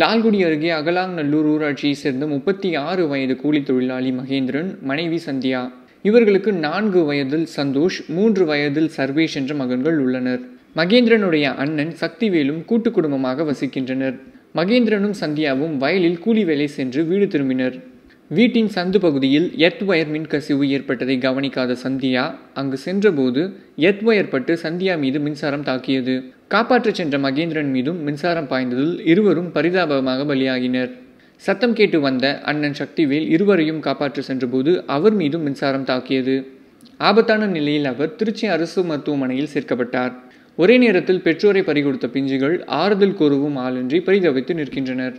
லால்குடி அருகே அகலாங்நல்லூர் ஊராட்சியைச் சேர்ந்த முப்பத்தி ஆறு வயது கூலி தொழிலாளி மகேந்திரன் மனைவி சந்தியா இவர்களுக்கு நான்கு வயதில் சந்தோஷ் மூன்று வயதில் சர்வேஷ் என்ற மகன்கள் உள்ளனர் மகேந்திரனுடைய அண்ணன் சக்திவேலும் கூட்டு குடும்பமாக வசிக்கின்றனர் மகேந்திரனும் சந்தியாவும் வயலில் கூலி வேலை சென்று வீடு திரும்பினர் வீட்டின் சந்து பகுதியில் எத் ஒயர் மின்கசிவு ஏற்பட்டதை கவனிக்காத சந்தியா அங்கு சென்றபோது எத் ஒயர் பட்டு சந்தியா மீது மின்சாரம் தாக்கியது காப்பாற்றச் சென்ற மகேந்திரன் மீதும் மின்சாரம் பாய்ந்ததில் இருவரும் பரிதாபமாக பலியாகினர் சத்தம் கேட்டு வந்த அண்ணன் சக்திவேல் இருவரையும் காப்பாற்ற சென்றபோது அவர் மீதும் மின்சாரம் தாக்கியது ஆபத்தான நிலையில் அவர் திருச்சி அரசு மருத்துவமனையில் சேர்க்கப்பட்டார் ஒரே நேரத்தில் பெற்றோரை பறிகொடுத்த பிஞ்சுகள் ஆறுதல் கூறவும் ஆளின்றி பரிதவித்து நிற்கின்றனர்